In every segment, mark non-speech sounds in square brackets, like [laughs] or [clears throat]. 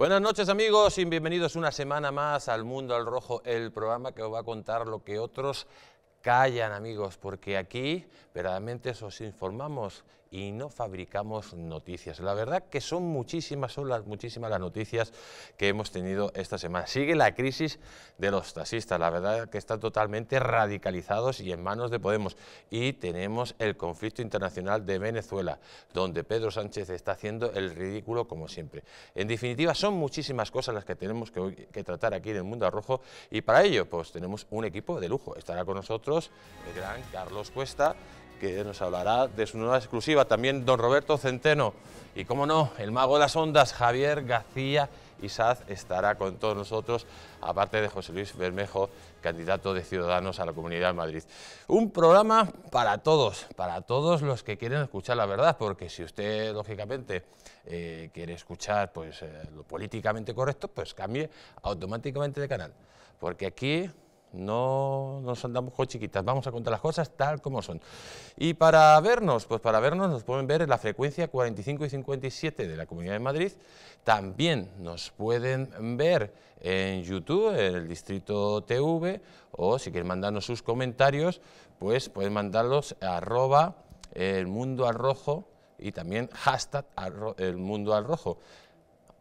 Buenas noches amigos y bienvenidos una semana más al Mundo al Rojo, el programa que os va a contar lo que otros callan amigos, porque aquí verdaderamente os informamos y no fabricamos noticias. La verdad que son muchísimas, son las muchísimas las noticias que hemos tenido esta semana. Sigue la crisis de los taxistas, la verdad que están totalmente radicalizados y en manos de Podemos. Y tenemos el conflicto internacional de Venezuela, donde Pedro Sánchez está haciendo el ridículo como siempre. En definitiva, son muchísimas cosas las que tenemos que, que tratar aquí en el Mundo Rojo y para ello pues tenemos un equipo de lujo. Estará con nosotros el gran Carlos Cuesta, que nos hablará de su nueva exclusiva. También don Roberto Centeno y, cómo no, el mago de las ondas, Javier García Isaz, estará con todos nosotros, aparte de José Luis Bermejo, candidato de Ciudadanos a la Comunidad de Madrid. Un programa para todos, para todos los que quieren escuchar la verdad, porque si usted, lógicamente, eh, quiere escuchar pues, eh, lo políticamente correcto, pues cambie automáticamente de canal. Porque aquí no nos andamos con chiquitas, vamos a contar las cosas tal como son. Y para vernos, pues para vernos nos pueden ver en la frecuencia 45 y 57 de la Comunidad de Madrid. También nos pueden ver en YouTube, en el Distrito TV, o si quieren mandarnos sus comentarios, pues pueden mandarlos a arroba el mundo al rojo y también hashtag el mundo al rojo.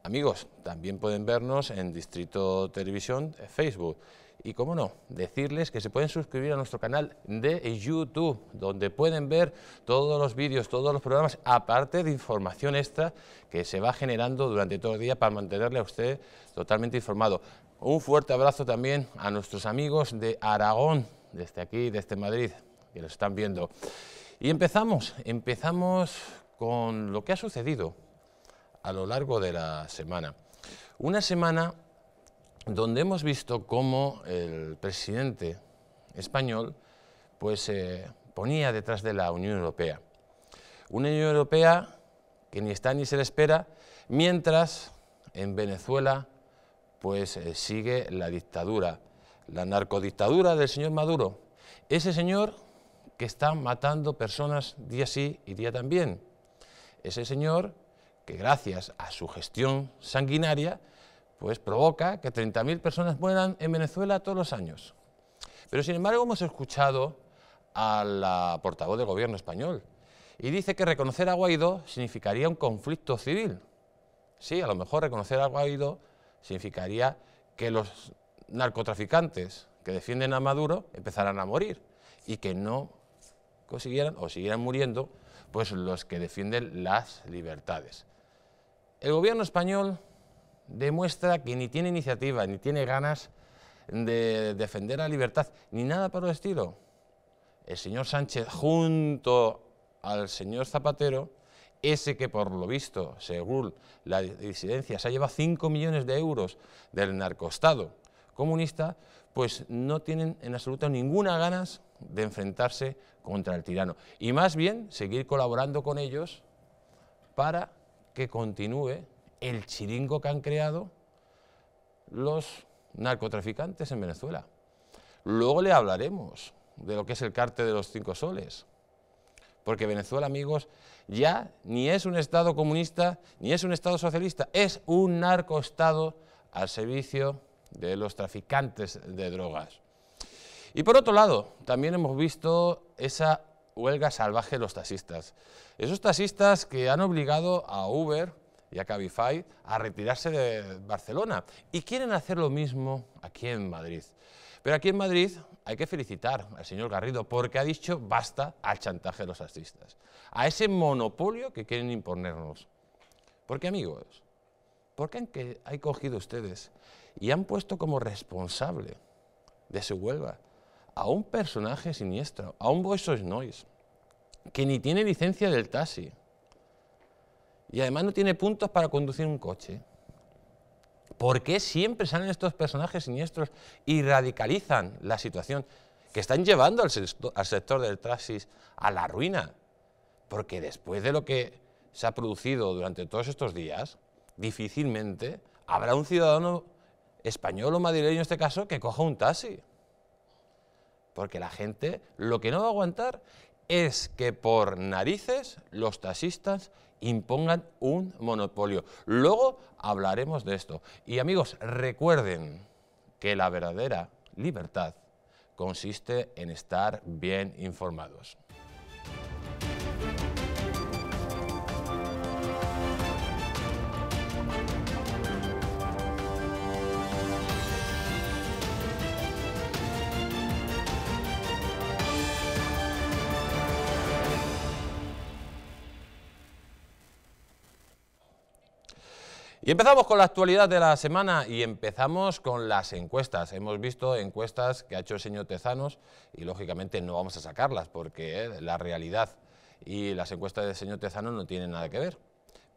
Amigos, también pueden vernos en Distrito Televisión, Facebook y, cómo no, decirles que se pueden suscribir a nuestro canal de YouTube, donde pueden ver todos los vídeos, todos los programas, aparte de información extra que se va generando durante todo el día para mantenerle a usted totalmente informado. Un fuerte abrazo también a nuestros amigos de Aragón, desde aquí, desde Madrid, que los están viendo. Y empezamos, empezamos con lo que ha sucedido a lo largo de la semana. Una semana donde hemos visto cómo el presidente español pues, eh, ponía detrás de la Unión Europea. Una Unión Europea que ni está ni se le espera, mientras en Venezuela pues, eh, sigue la dictadura, la narcodictadura del señor Maduro. Ese señor que está matando personas día sí y día también. Ese señor que gracias a su gestión sanguinaria pues provoca que 30.000 personas mueran en Venezuela todos los años. Pero sin embargo hemos escuchado a la portavoz del gobierno español y dice que reconocer a Guaidó significaría un conflicto civil. Sí, a lo mejor reconocer a Guaidó significaría que los narcotraficantes que defienden a Maduro empezaran a morir y que no consiguieran o siguieran muriendo pues los que defienden las libertades. El gobierno español demuestra que ni tiene iniciativa, ni tiene ganas de defender la libertad, ni nada para el estilo. El señor Sánchez junto al señor Zapatero, ese que por lo visto, según la disidencia, se ha llevado 5 millones de euros del narcoestado comunista, pues no tienen en absoluto ninguna ganas de enfrentarse contra el tirano. Y más bien seguir colaborando con ellos para que continúe el chiringo que han creado los narcotraficantes en Venezuela. Luego le hablaremos de lo que es el Carte de los cinco soles. Porque Venezuela, amigos, ya ni es un Estado comunista, ni es un Estado socialista, es un narcoestado al servicio de los traficantes de drogas. Y por otro lado, también hemos visto esa huelga salvaje de los taxistas. Esos taxistas que han obligado a Uber y a Cabify a retirarse de Barcelona y quieren hacer lo mismo aquí en Madrid. Pero aquí en Madrid hay que felicitar al señor Garrido porque ha dicho basta al chantaje de los artistas, a ese monopolio que quieren imponernos. Porque amigos, ¿por qué han cogido ustedes y han puesto como responsable de su huelga a un personaje siniestro, a un voice noise, que ni tiene licencia del taxi, y además no tiene puntos para conducir un coche. ¿Por qué siempre salen estos personajes siniestros y radicalizan la situación que están llevando al, sector del taxis a la ruina? Porque después de lo que se ha producido durante todos estos días, difícilmente habrá un ciudadano español o madrileño en este caso que coja un taxi. Porque la gente lo que no va a aguantar es que por narices los taxistas impongan un monopolio. Luego hablaremos de esto. Y amigos, recuerden que la verdadera libertad consiste en estar bien informados. Y empezamos con la actualidad de la semana y empezamos con las encuestas. Hemos visto encuestas que ha hecho el señor Tezanos y lógicamente no vamos a sacarlas porque eh, la realidad y las encuestas del señor Tezanos no tienen nada que ver.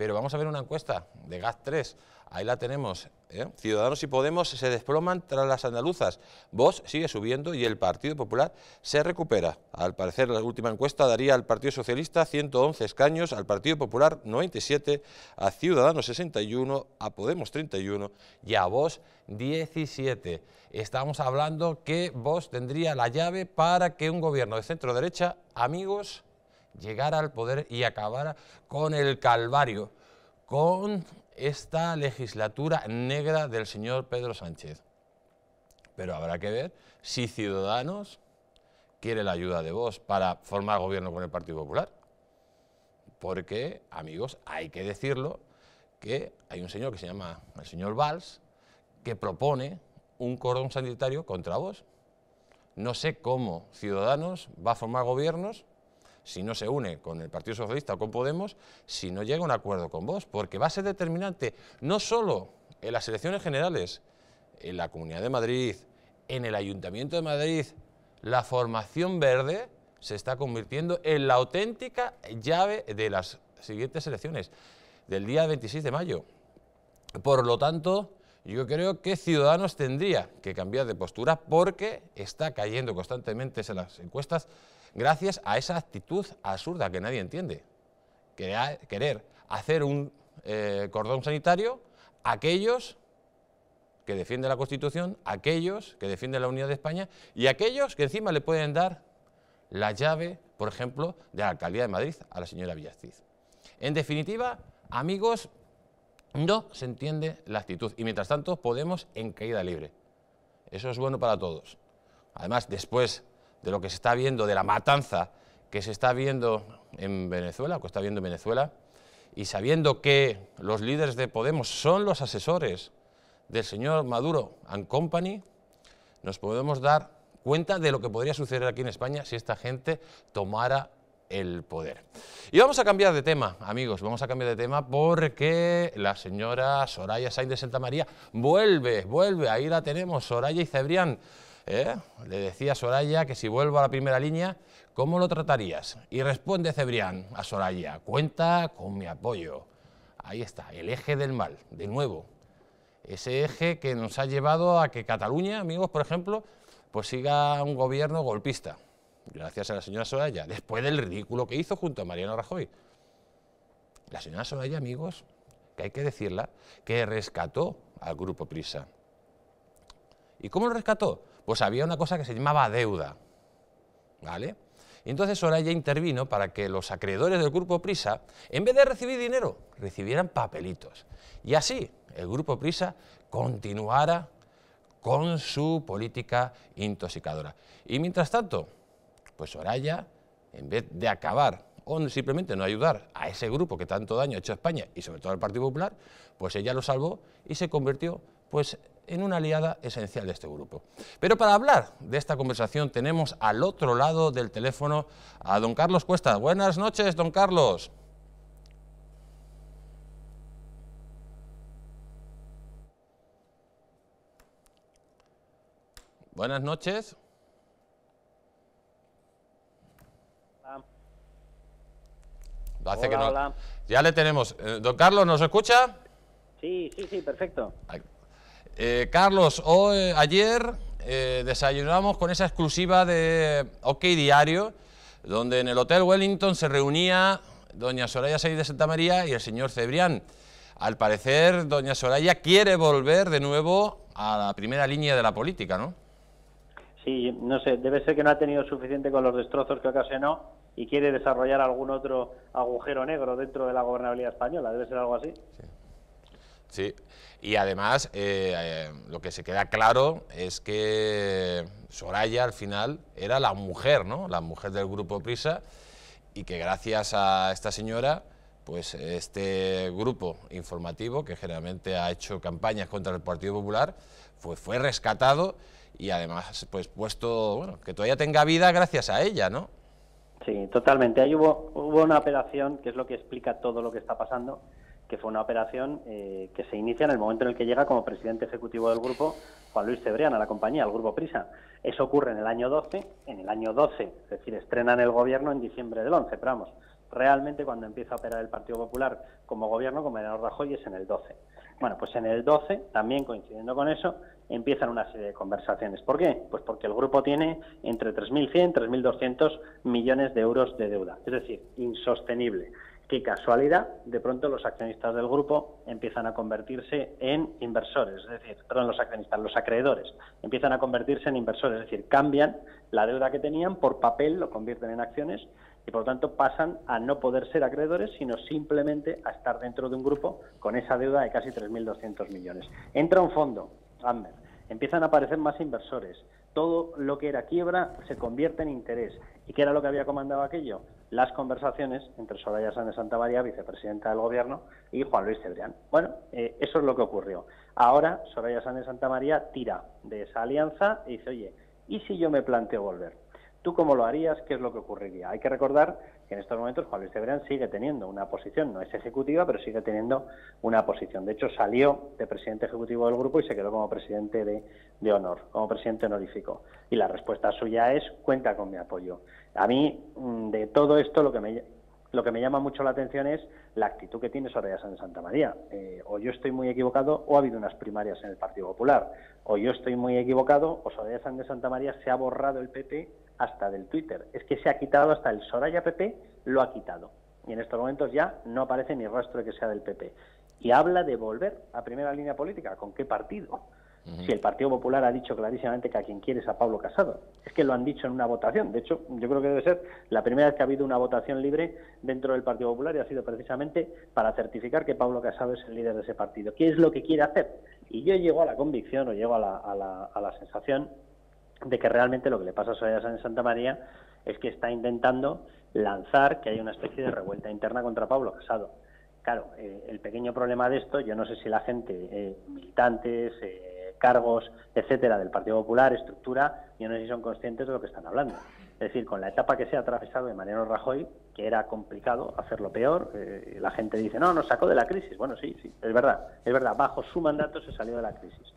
Pero vamos a ver una encuesta de GAS3, ahí la tenemos. ¿eh? Ciudadanos y Podemos se desploman tras las andaluzas. Vox sigue subiendo y el Partido Popular se recupera. Al parecer, la última encuesta daría al Partido Socialista 111 escaños, al Partido Popular 97, a Ciudadanos 61, a Podemos 31 y a Vox 17. Estamos hablando que Vox tendría la llave para que un gobierno de centro derecha, amigos, Llegar al poder y acabar con el calvario, con esta legislatura negra del señor Pedro Sánchez. Pero habrá que ver si Ciudadanos quiere la ayuda de vos para formar gobierno con el Partido Popular. Porque, amigos, hay que decirlo, que hay un señor que se llama el señor Valls, que propone un cordón sanitario contra vos. No sé cómo Ciudadanos va a formar gobiernos si no se une con el Partido Socialista o con Podemos, si no llega a un acuerdo con vos, porque va a ser determinante no solo en las elecciones generales, en la Comunidad de Madrid, en el Ayuntamiento de Madrid, la formación verde se está convirtiendo en la auténtica llave de las siguientes elecciones, del día 26 de mayo. Por lo tanto, yo creo que Ciudadanos tendría que cambiar de postura porque está cayendo constantemente en las encuestas gracias a esa actitud absurda que nadie entiende. Querer hacer un eh, cordón sanitario a aquellos que defienden la Constitución, a aquellos que defienden la unidad de España y a aquellos que encima le pueden dar la llave, por ejemplo, de la Alcaldía de Madrid a la señora Villastiz. En definitiva, amigos, no se entiende la actitud y mientras tanto Podemos en caída libre. Eso es bueno para todos. Además, después de lo que se está viendo, de la matanza que se está viendo en Venezuela, que está viendo Venezuela, y sabiendo que los líderes de Podemos son los asesores del señor Maduro and Company, nos podemos dar cuenta de lo que podría suceder aquí en España si esta gente tomara el poder. Y vamos a cambiar de tema, amigos, vamos a cambiar de tema porque la señora Soraya Sainz de Santa María vuelve, vuelve, ahí la tenemos, Soraya y Cebrián ¿Eh? Le decía a Soraya que si vuelvo a la primera línea, ¿cómo lo tratarías? Y responde Cebrián a Soraya, cuenta con mi apoyo. Ahí está, el eje del mal, de nuevo. Ese eje que nos ha llevado a que Cataluña, amigos, por ejemplo, pues siga un gobierno golpista. Gracias a la señora Soraya, después del ridículo que hizo junto a Mariano Rajoy. La señora Soraya, amigos, que hay que decirla, que rescató al Grupo Prisa. ¿Y cómo lo rescató? pues había una cosa que se llamaba deuda. ¿Vale? entonces Soraya intervino para que los acreedores del Grupo Prisa, en vez de recibir dinero, recibieran papelitos. Y así el Grupo Prisa continuara con su política intoxicadora. Y mientras tanto, pues Soraya, en vez de acabar o simplemente no ayudar a ese grupo que tanto daño ha hecho a España y sobre todo al Partido Popular, pues ella lo salvó y se convirtió pues en una aliada esencial de este grupo. Pero para hablar de esta conversación tenemos al otro lado del teléfono a don Carlos Cuesta. Buenas noches, don Carlos. Buenas noches. hola. Ya le tenemos. Eh, ¿Don Carlos nos escucha? Sí, sí, sí, perfecto. Eh, Carlos, hoy, ayer eh, desayunamos con esa exclusiva de OK Diario, donde en el Hotel Wellington se reunía doña Soraya Saiz de Santa María y el señor Cebrián. Al parecer, doña Soraya quiere volver de nuevo a la primera línea de la política, ¿no? Sí, no sé, debe ser que no ha tenido suficiente con los destrozos que ocasionó y quiere desarrollar algún otro agujero negro dentro de la gobernabilidad española, debe ser algo así. Sí, y además eh, eh, lo que se queda claro es que Soraya al final era la mujer, ¿no? La mujer del grupo Prisa y que gracias a esta señora, pues este grupo informativo que generalmente ha hecho campañas contra el Partido Popular, pues fue rescatado y además pues puesto, bueno, que todavía tenga vida gracias a ella, ¿no? Sí, totalmente. Ahí hubo, hubo una apelación que es lo que explica todo lo que está pasando que fue una operación eh, que se inicia en el momento en el que llega como presidente ejecutivo del grupo Juan Luis Cebrián a la compañía, al grupo Prisa. Eso ocurre en el año 12, en el año 12, es decir, estrenan el gobierno en diciembre del 11, pero vamos, realmente cuando empieza a operar el Partido Popular como gobierno, como Mariano Rajoy, es en el 12. Bueno, pues en el 12, también coincidiendo con eso, empiezan una serie de conversaciones. ¿Por qué? Pues porque el grupo tiene entre 3.100 y 3.200 millones de euros de deuda. Es decir, insostenible qué casualidad, de pronto los accionistas del grupo empiezan a convertirse en inversores, es decir, perdón, los accionistas, los acreedores empiezan a convertirse en inversores, es decir, cambian la deuda que tenían por papel, lo convierten en acciones y por lo tanto pasan a no poder ser acreedores, sino simplemente a estar dentro de un grupo con esa deuda de casi 3.200 millones. Entra un fondo, Amber, empiezan a aparecer más inversores, todo lo que era quiebra se convierte en interés. ¿Y qué era lo que había comandado aquello? las conversaciones entre Soraya Sánchez Santa María, vicepresidenta del Gobierno, y Juan Luis Cebrián. Bueno, eh, eso es lo que ocurrió. Ahora Soraya Sánchez Santa María tira de esa alianza y dice, oye, ¿y si yo me planteo volver? ¿Tú cómo lo harías? ¿Qué es lo que ocurriría? Hay que recordar que en estos momentos Juan Luis Cebrián sigue teniendo una posición, no es ejecutiva, pero sigue teniendo una posición. De hecho, salió de presidente ejecutivo del grupo y se quedó como presidente de, honor, como presidente honorífico. Y la respuesta suya es cuenta con mi apoyo. A mí, mm, de todo esto, lo que me, lo que me llama mucho la atención es la actitud que tiene Soraya de Santa María. Eh, o yo estoy muy equivocado o ha habido unas primarias en el Partido Popular. O yo estoy muy equivocado o Soraya de Santa María se ha borrado el PP hasta del Twitter. Es que se ha quitado hasta el Soraya PP, lo ha quitado. Y en estos momentos ya no aparece ni rastro de que sea del PP. Y habla de volver a primera línea política. ¿Con qué partido? Si el Partido Popular ha dicho clarísimamente que a quien quiere es a Pablo Casado. Es que lo han dicho en una votación. De hecho, yo creo que debe ser la primera vez que ha habido una votación libre dentro del Partido Popular y ha sido precisamente para certificar que Pablo Casado es el líder de ese partido. ¿Qué es lo que quiere hacer? Y yo llego a la convicción o llego a la sensación de que realmente lo que le pasa a Soledad en Santa María es que está intentando lanzar que hay una especie de revuelta interna contra Pablo Casado. Claro, eh, el pequeño problema de esto, yo no sé si la gente, eh, militantes, eh, cargos, etcétera, del Partido Popular, estructura, yo no sé si son conscientes de lo que están hablando. Es decir, con la etapa que se ha atravesado de Mariano Rajoy, que era complicado hacerlo peor, la gente dice, no, nos sacó de la crisis. Bueno, sí, sí, es verdad, es verdad, bajo su mandato se salió de la crisis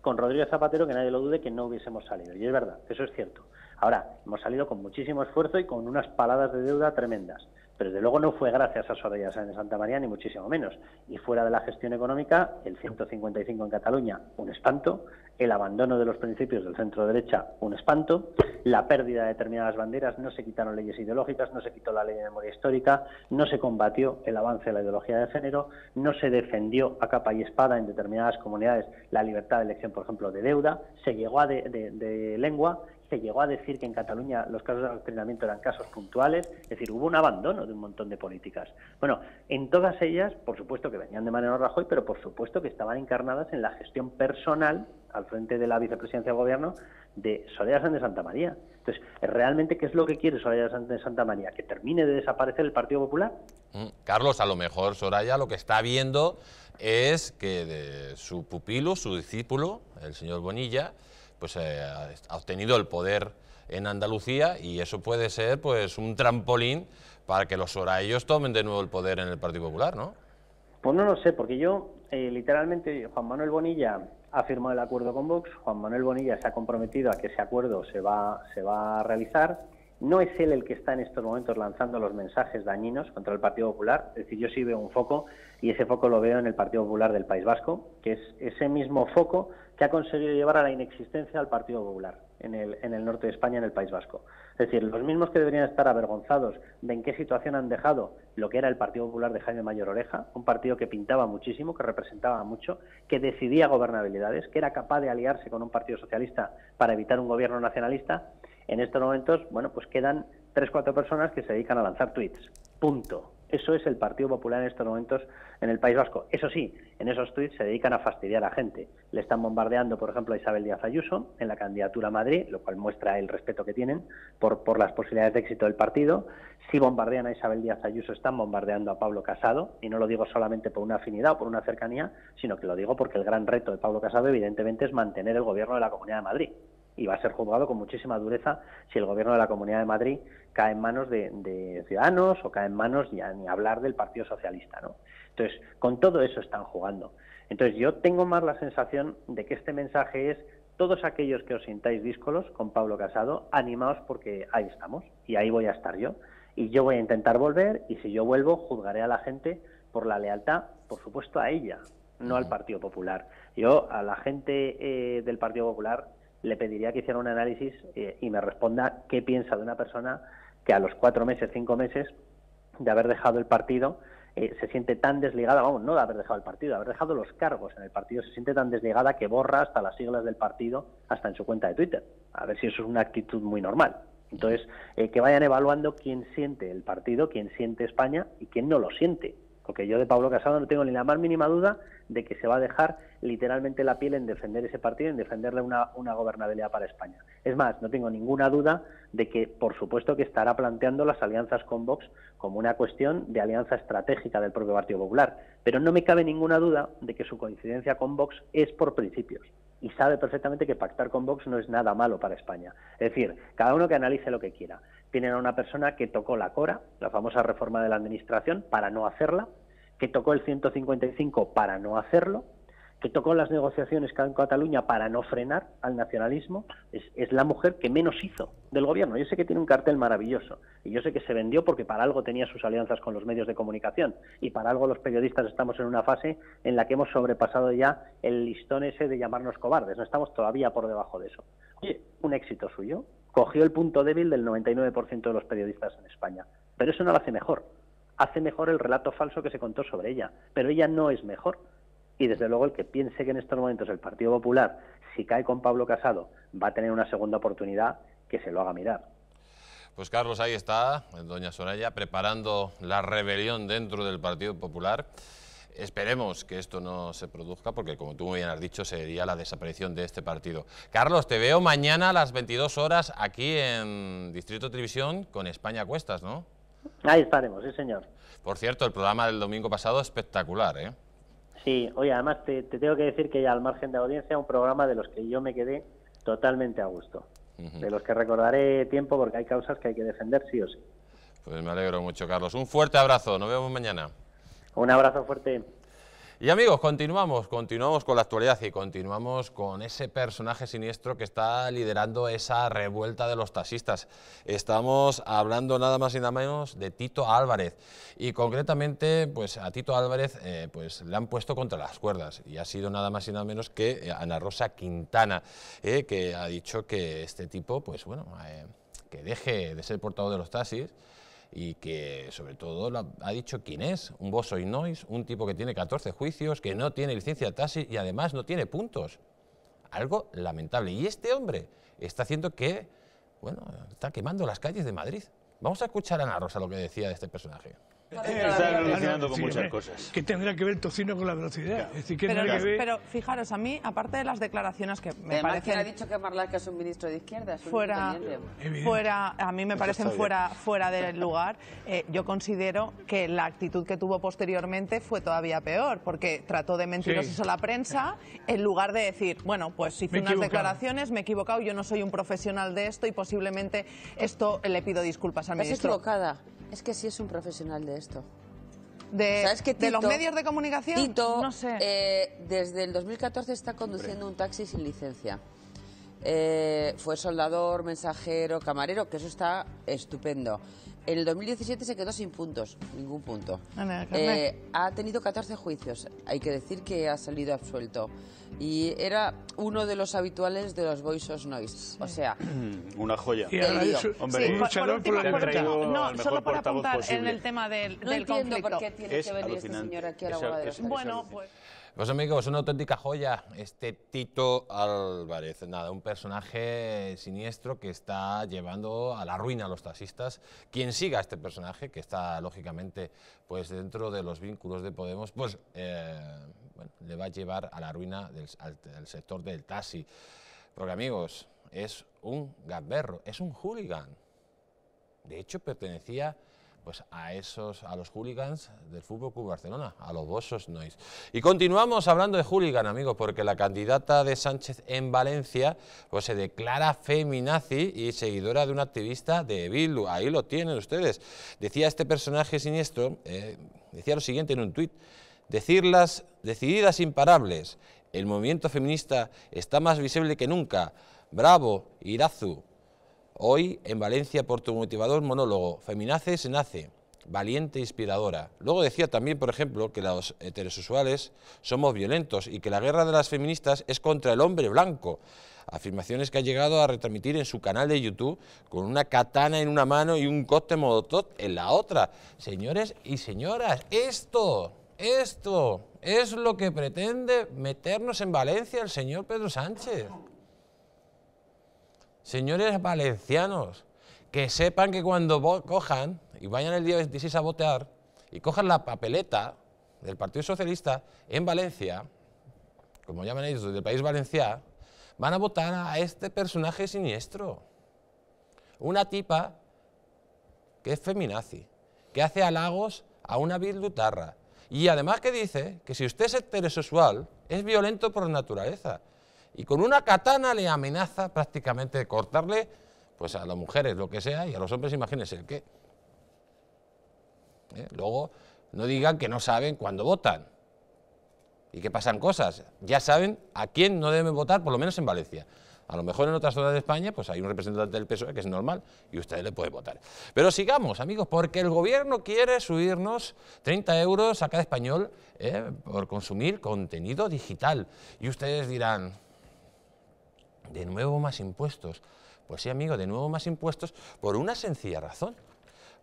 con Rodríguez Zapatero que nadie lo dude que no hubiésemos salido. Y es verdad, eso es cierto. Ahora, hemos salido con muchísimo esfuerzo y con unas paladas de deuda tremendas pero desde luego no fue gracias a su Sáenz en Santa María, ni muchísimo menos. Y fuera de la gestión económica, el 155 en Cataluña, un espanto, el abandono de los principios del centro derecha, un espanto, la pérdida de determinadas banderas, no se quitaron leyes ideológicas, no se quitó la ley de memoria histórica, no se combatió el avance de la ideología de género, no se defendió a capa y espada en determinadas comunidades la libertad de elección, por ejemplo, de deuda, se llegó a de, de lengua se llegó a decir que en Cataluña los casos de entrenamiento eran casos puntuales, es decir, hubo un abandono de un montón de políticas. Bueno, en todas ellas, por supuesto que venían de Mariano Rajoy, pero por supuesto que estaban encarnadas en la gestión personal al frente de la vicepresidencia de gobierno de Soraya Sánchez Santa María. Entonces, ¿realmente qué es lo que quiere Soraya Sánchez Santa María? ¿Que termine de desaparecer el Partido Popular? Mm, Carlos, a lo mejor Soraya lo que está viendo es que de su pupilo, su discípulo, el señor Bonilla, pues eh, ha obtenido el poder en Andalucía y eso puede ser pues un trampolín para que los ellos tomen de nuevo el poder en el Partido Popular, ¿no? Pues no lo sé, porque yo eh, literalmente Juan Manuel Bonilla ha firmado el acuerdo con Vox, Juan Manuel Bonilla se ha comprometido a que ese acuerdo se va, se va a realizar. No es él el que está en estos momentos lanzando los mensajes dañinos contra el Partido Popular, es decir, yo sí veo un foco y ese foco lo veo en el Partido Popular del País Vasco, que es ese mismo foco que ha conseguido llevar a la inexistencia al Partido Popular en el, norte de España, en el País Vasco. Es decir, los mismos que deberían estar avergonzados de en qué situación han dejado lo que era el Partido Popular de Jaime Mayor Oreja, un partido que pintaba muchísimo, que representaba mucho, que decidía gobernabilidades, que era capaz de aliarse con un Partido Socialista para evitar un gobierno nacionalista, en estos momentos, bueno, pues quedan tres, cuatro personas que se dedican a lanzar tweets. Punto. Eso es el Partido Popular en estos momentos en el País Vasco. Eso sí, en esos tweets se dedican a fastidiar a gente. Le están bombardeando, por ejemplo, a Isabel Díaz Ayuso en la candidatura a Madrid, lo cual muestra el respeto que tienen por, las posibilidades de éxito del partido. Si bombardean a Isabel Díaz Ayuso, están bombardeando a Pablo Casado, y no lo digo solamente por una afinidad o por una cercanía, sino que lo digo porque el gran reto de Pablo Casado, evidentemente, es mantener el gobierno de la Comunidad de Madrid y va a ser juzgado con muchísima dureza si el gobierno de la Comunidad de Madrid cae en manos de, ciudadanos o cae en manos, ya ni hablar del Partido Socialista. ¿no? Entonces, con todo eso están jugando. Entonces, yo tengo más la sensación de que este mensaje es todos aquellos que os sintáis díscolos con Pablo Casado, animaos porque ahí estamos y ahí voy a estar yo. Y yo voy a intentar volver y si yo vuelvo, juzgaré a la gente por la lealtad, por supuesto, a ella, no al Partido Popular. Yo a la gente eh, del Partido Popular le pediría que hiciera un análisis eh, y me responda qué piensa de una persona que a los cuatro meses, cinco meses de haber dejado el partido, eh, se siente tan desligada, vamos, no de haber dejado el partido, de haber dejado los cargos en el partido, se siente tan desligada que borra hasta las siglas del partido, hasta en su cuenta de Twitter. A ver si eso es una actitud muy normal. Entonces, eh, que vayan evaluando quién siente el partido, quién siente España y quién no lo siente. Porque yo de Pablo Casado no tengo ni la más mínima duda de que se va a dejar literalmente la piel en defender ese partido, en defenderle una, una gobernabilidad para España. Es más, no tengo ninguna duda de que, por supuesto, que estará planteando las alianzas con Vox como una cuestión de alianza estratégica del propio Partido Popular. Pero no me cabe ninguna duda de que su coincidencia con Vox es por principios y sabe perfectamente que pactar con Vox no es nada malo para España. Es decir, cada uno que analice lo que quiera. Tienen a una persona que tocó la cora, la famosa reforma de la administración, para no hacerla, que tocó el 155 para no hacerlo, que tocó las negociaciones con Cataluña para no frenar al nacionalismo, es, la mujer que menos hizo del gobierno. Yo sé que tiene un cartel maravilloso y yo sé que se vendió porque para algo tenía sus alianzas con los medios de comunicación y para algo los periodistas estamos en una fase en la que hemos sobrepasado ya el listón ese de llamarnos cobardes, no estamos todavía por debajo de eso. Oye, un éxito suyo, cogió el punto débil del 99% de los periodistas en España, pero eso no lo hace mejor hace mejor el relato falso que se contó sobre ella, pero ella no es mejor. Y desde luego el que piense que en estos momentos el Partido Popular, si cae con Pablo Casado, va a tener una segunda oportunidad, que se lo haga mirar. Pues Carlos, ahí está, eh, doña Soraya, preparando la rebelión dentro del Partido Popular. Esperemos que esto no se produzca, porque como tú muy bien has dicho, sería la desaparición de este partido. Carlos, te veo mañana a las 22 horas aquí en Distrito Televisión con España Cuestas, ¿no? Ahí estaremos, sí señor. Por cierto, el programa del domingo pasado espectacular, ¿eh? Sí, oye, además te, tengo que decir que ya al margen de audiencia, un programa de los que yo me quedé totalmente a gusto, de los que recordaré tiempo porque hay causas que hay que defender sí o sí. Pues me alegro mucho, Carlos. Un fuerte abrazo, nos vemos mañana. Un abrazo fuerte. Y amigos, continuamos, continuamos con la actualidad y continuamos con ese personaje siniestro que está liderando esa revuelta de los taxistas. Estamos hablando nada más y nada menos de Tito Álvarez y concretamente pues a Tito Álvarez eh, pues le han puesto contra las cuerdas y ha sido nada más y nada menos que eh, Ana Rosa Quintana eh, que ha dicho que este tipo pues bueno que deje de ser portador de los taxis y que sobre todo ha dicho quién es, un y Nois, un tipo que tiene 14 juicios, que no tiene licencia de taxi y además no tiene puntos. Algo lamentable. Y este hombre está haciendo que, bueno, está quemando las calles de Madrid. Vamos a escuchar a Ana Rosa lo que decía de este personaje. Están con muchas cosas. Que tendría que ver el tocino con la velocidad. pero, fijaros, a mí, aparte de las declaraciones que me Además, parecen... ha dicho que Marlaska es un ministro de izquierda? Fuera, fuera, a mí me parecen fuera, fuera del lugar. Eh, yo considero que la actitud que tuvo posteriormente fue todavía peor, porque trató de mentirosos eso a la prensa en lugar de decir, bueno, pues hice unas declaraciones, me he equivocado, yo no soy un profesional de esto y posiblemente esto le pido disculpas al ministro. Es equivocada. Es que sí es un profesional de esto. De, los medios de comunicación? Tito, no sé. Eh, desde el 2014 está conduciendo un taxi sin licencia. Eh, fue soldador, mensajero, camarero, que eso está estupendo. En el 2017 se quedó sin puntos, ningún punto. Eh, ha tenido 14 juicios, hay que decir que ha salido absuelto. Y era uno de los habituales de los Voices Noise. O sea, [clears throat] una joya. Hombre, sí, un luchador por, por, No, solo para apuntar en el tema del, no del entiendo por qué tiene que venir alucinante. esta señora aquí a la hora de Bueno, pues. Pues amigos, una auténtica joya, este Tito Álvarez. Nada, un personaje siniestro que está llevando a la ruina a los taxistas. Quien siga a este personaje, que está lógicamente pues, dentro de los vínculos de Podemos, pues eh, le va a llevar a la ruina del al, sector del taxi. Porque amigos, es un gamberro, es un hooligan. De hecho, pertenecía pues a esos, a los hooligans del Fútbol Club Barcelona, a los Bosos Nois. Y continuamos hablando de hooligan, amigos, porque la candidata de Sánchez en Valencia pues, se declara feminazi y seguidora de un activista de Bildu. Ahí lo tienen ustedes. Decía este personaje siniestro, eh, decía lo siguiente en un tuit, decirlas decididas imparables, el movimiento feminista está más visible que nunca. Bravo, Irazu, Hoy en Valencia por tu motivador monólogo, Feminace se nace, valiente e inspiradora. Luego decía también, por ejemplo, que los heterosexuales somos violentos y que la guerra de las feministas es contra el hombre blanco. Afirmaciones que ha llegado a retransmitir en su canal de YouTube con una katana en una mano y un coste tot en la otra. Señores y señoras, esto, esto es lo que pretende meternos en Valencia el señor Pedro Sánchez. Señores valencianos, que sepan que cuando cojan y vayan el día 26 a votar y cojan la papeleta del Partido Socialista en Valencia, como llaman ellos, del País valenciano, van a votar a este personaje siniestro. Una tipa que es feminazi, que hace halagos a una virlutarra y además que dice que si usted es heterosexual es violento por naturaleza y con una katana le amenaza prácticamente de cortarle, pues a las mujeres lo que sea y a los hombres imagínense el qué. ¿Eh? Luego no digan que no saben cuándo votan y que pasan cosas. Ya saben a quién no deben votar, por lo menos en Valencia. A lo mejor en otras zonas de España, pues hay un representante del PSOE, que es normal, y ustedes le pueden votar. Pero sigamos, amigos, porque el gobierno quiere subirnos 30 euros a cada español ¿eh? por consumir contenido digital. Y ustedes dirán, de nuevo más impuestos. Pues sí, amigo, de nuevo más impuestos por una sencilla razón.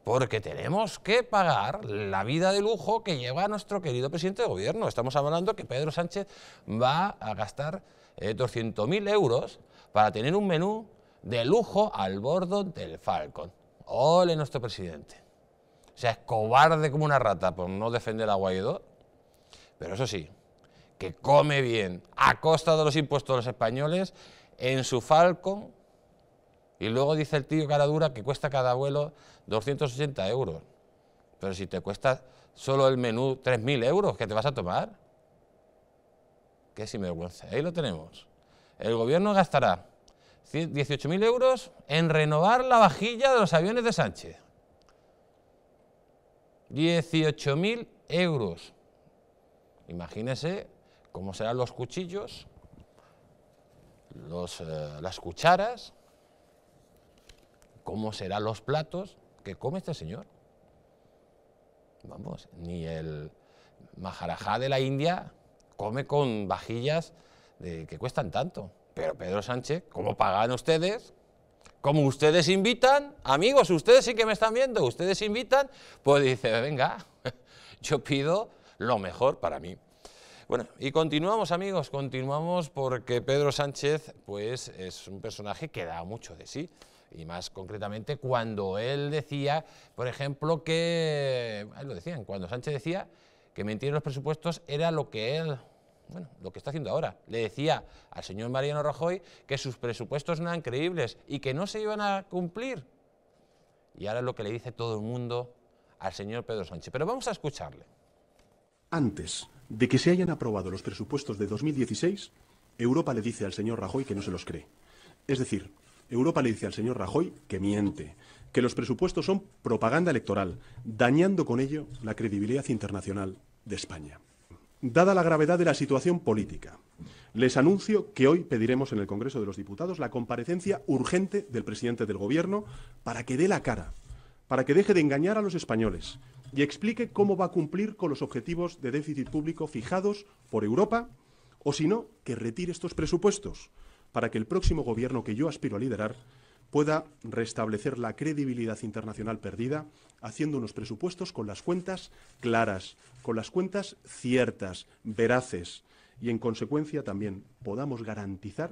Porque tenemos que pagar la vida de lujo que lleva nuestro querido presidente de gobierno. Estamos hablando que Pedro Sánchez va a gastar 200.000 eh, euros para tener un menú de lujo al bordo del Falcon. Ole nuestro presidente. O sea, es cobarde como una rata por no defender a Guaidó. Pero eso sí, que come bien a costa de los impuestos de los españoles en su Falcon, y luego dice el tío cara dura que cuesta cada vuelo 280 euros. Pero si te cuesta solo el menú 3.000 euros, ¿qué te vas a tomar? Qué sinvergüenza. Ahí lo tenemos. El gobierno gastará 18.000 euros en renovar la vajilla de los aviones de Sánchez. 18.000 euros. ...imagínese... cómo serán los cuchillos los, eh, las cucharas, cómo serán los platos que come este señor. Vamos, ni el maharajá de la India come con vajillas que cuestan tanto. Pero Pedro Sánchez, ¿cómo pagan ustedes? ¿Cómo ustedes invitan, amigos, ustedes sí que me están viendo, ustedes invitan, pues dice, venga, [laughs] yo pido lo mejor para mí. Bueno, y continuamos amigos, continuamos porque Pedro Sánchez pues es un personaje que da mucho de sí y más concretamente cuando él decía, por ejemplo, que, lo decían, cuando Sánchez decía que mentir en los presupuestos era lo que él, bueno, lo que está haciendo ahora. Le decía al señor Mariano Rajoy que sus presupuestos no eran creíbles y que no se iban a cumplir. Y ahora es lo que le dice todo el mundo al señor Pedro Sánchez. Pero vamos a escucharle. Antes de que se hayan aprobado los presupuestos de 2016, Europa le dice al señor Rajoy que no se los cree. Es decir, Europa le dice al señor Rajoy que miente, que los presupuestos son propaganda electoral, dañando con ello la credibilidad internacional de España. Dada la gravedad de la situación política, les anuncio que hoy pediremos en el Congreso de los Diputados la comparecencia urgente del presidente del Gobierno para que dé la cara para que deje de engañar a los españoles y explique cómo va a cumplir con los objetivos de déficit público fijados por Europa, o si no, que retire estos presupuestos para que el próximo gobierno que yo aspiro a liderar pueda restablecer la credibilidad internacional perdida haciendo unos presupuestos con las cuentas claras, con las cuentas ciertas, veraces, y en consecuencia también podamos garantizar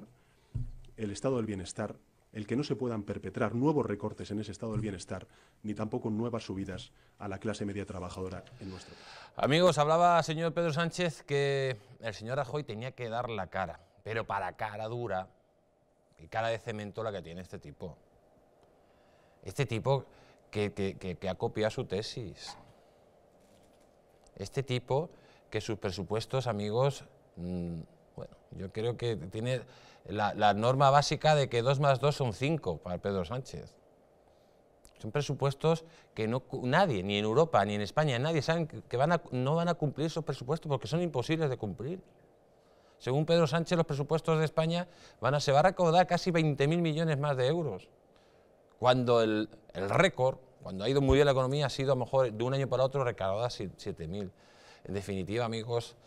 el estado del bienestar el que no se puedan perpetrar nuevos recortes en ese estado del bienestar, ni tampoco nuevas subidas a la clase media trabajadora en nuestro país. Amigos, hablaba señor Pedro Sánchez que el señor Rajoy tenía que dar la cara, pero para cara dura y cara de cemento la que tiene este tipo. Este tipo que, ha copiado su tesis. Este tipo que sus presupuestos, amigos, mm, bueno, yo creo que tiene la, norma básica de que 2 más 2 son 5 para Pedro Sánchez. Son presupuestos que no, nadie, ni en Europa, ni en España, nadie sabe que van a, no van a cumplir esos presupuestos porque son imposibles de cumplir. Según Pedro Sánchez, los presupuestos de España van a, se van a recaudar casi 20.000 millones más de euros, cuando el, el récord, cuando ha ido muy bien la economía, ha sido a lo mejor de un año para otro recaudada 7.000. En definitiva, amigos,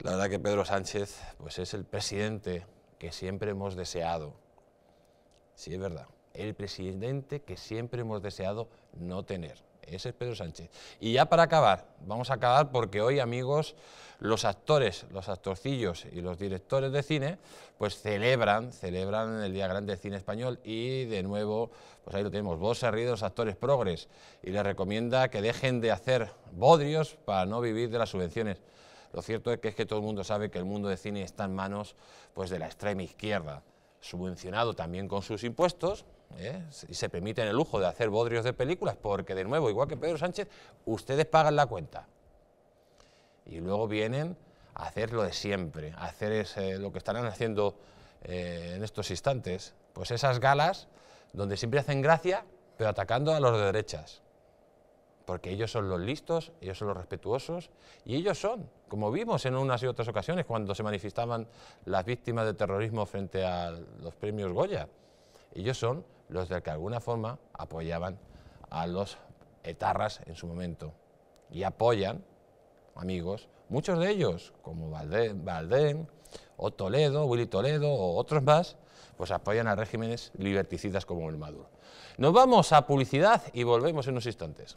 la verdad que Pedro Sánchez pues es el presidente que siempre hemos deseado. Sí, es verdad. El presidente que siempre hemos deseado no tener. Ese es Pedro Sánchez. Y ya para acabar, vamos a acabar porque hoy, amigos, los actores, los actorcillos y los directores de cine, pues celebran, celebran el Día Grande del Cine Español y de nuevo, pues ahí lo tenemos, vos los actores progres, y les recomienda que dejen de hacer bodrios para no vivir de las subvenciones. Lo cierto es que, es que todo el mundo sabe que el mundo de cine está en manos pues, de la extrema izquierda, subvencionado también con sus impuestos, ¿eh? y se permite el lujo de hacer bodrios de películas, porque de nuevo, igual que Pedro Sánchez, ustedes pagan la cuenta. Y luego vienen a hacer lo de siempre, a hacer lo que estarán haciendo eh, en estos instantes, pues esas galas donde siempre hacen gracia, pero atacando a los de derechas porque ellos son los listos, ellos son los respetuosos, y ellos son, como vimos en unas y otras ocasiones cuando se manifestaban las víctimas de terrorismo frente a los premios Goya, ellos son los de que de alguna forma apoyaban a los etarras en su momento, y apoyan, amigos, muchos de ellos, como Valdén, o Toledo, Willy Toledo o otros más, pues apoyan a regímenes liberticidas como el Maduro. Nos vamos a publicidad y volvemos en unos instantes.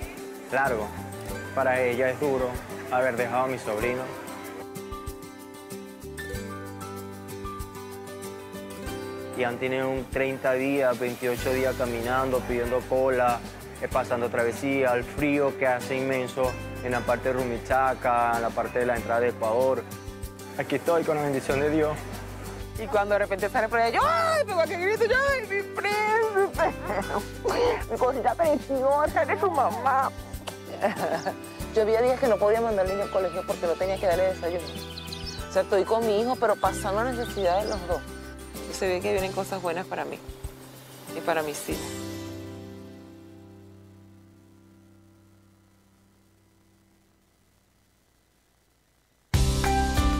largo. Para ella es duro haber dejado a mi sobrino. Y han tenido un 30 días, 28 días caminando, pidiendo cola, eh, pasando travesía, el frío que hace inmenso en la parte de Rumichaca, en la parte de la entrada de Ecuador. Aquí estoy con la bendición de Dios. Y cuando de repente sale por allá, yo, ¡ay, mi grito, yo, mi príncipe! [laughs] Mi cosita preciosa, eres su mamá. [laughs] Yo había días que no podía mandar al niño al colegio porque no tenía que darle desayuno. O sea, estoy con mi hijo, pero pasando las necesidades los dos. Y se ve que vienen cosas buenas para mí y para mis hijos.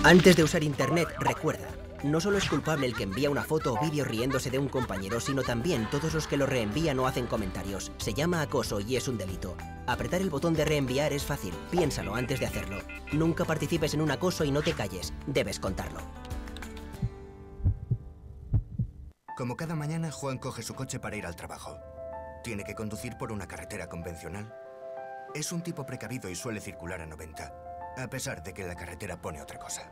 Antes de usar Internet, recuerda, no solo es culpable el que envía una foto o vídeo riéndose de un compañero, sino también todos los que lo reenvían o hacen comentarios. Se llama acoso y es un delito. Apretar el botón de reenviar es fácil, piénsalo antes de hacerlo. Nunca participes en un acoso y no te calles, debes contarlo. Como cada mañana, Juan coge su coche para ir al trabajo. Tiene que conducir por una carretera convencional. Es un tipo precavido y suele circular a 90, a pesar de que la carretera pone otra cosa.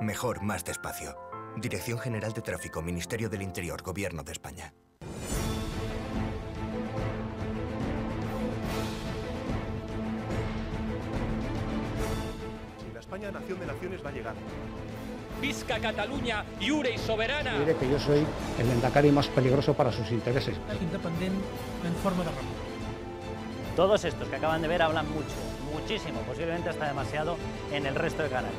Mejor más despacio. Dirección General de Tráfico, Ministerio del Interior, Gobierno de España. Si la España nación de naciones va a llegar. Visca Cataluña, iure y soberana. Mire que yo soy el endacari más peligroso para sus intereses. Independiente en forma de Todos estos que acaban de ver hablan mucho, muchísimo, posiblemente hasta demasiado en el resto de canales